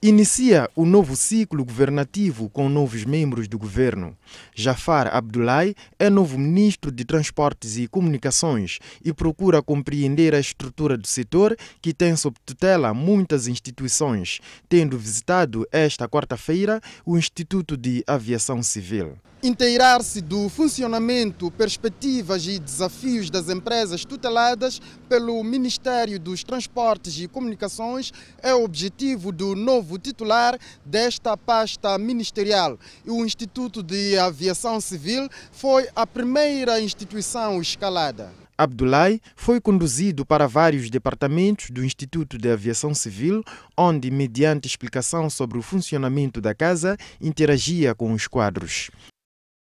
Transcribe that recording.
Inicia o novo ciclo governativo com novos membros do governo. Jafar Abdullahi é novo ministro de Transportes e Comunicações e procura compreender a estrutura do setor que tem sob tutela muitas instituições, tendo visitado esta quarta-feira o Instituto de Aviação Civil. Inteirar-se do funcionamento, perspectivas e desafios das empresas tuteladas pelo Ministério dos Transportes e Comunicações é o objetivo do novo titular desta pasta ministerial. O Instituto de Aviação Civil foi a primeira instituição escalada. Abdulai foi conduzido para vários departamentos do Instituto de Aviação Civil, onde, mediante explicação sobre o funcionamento da casa, interagia com os quadros.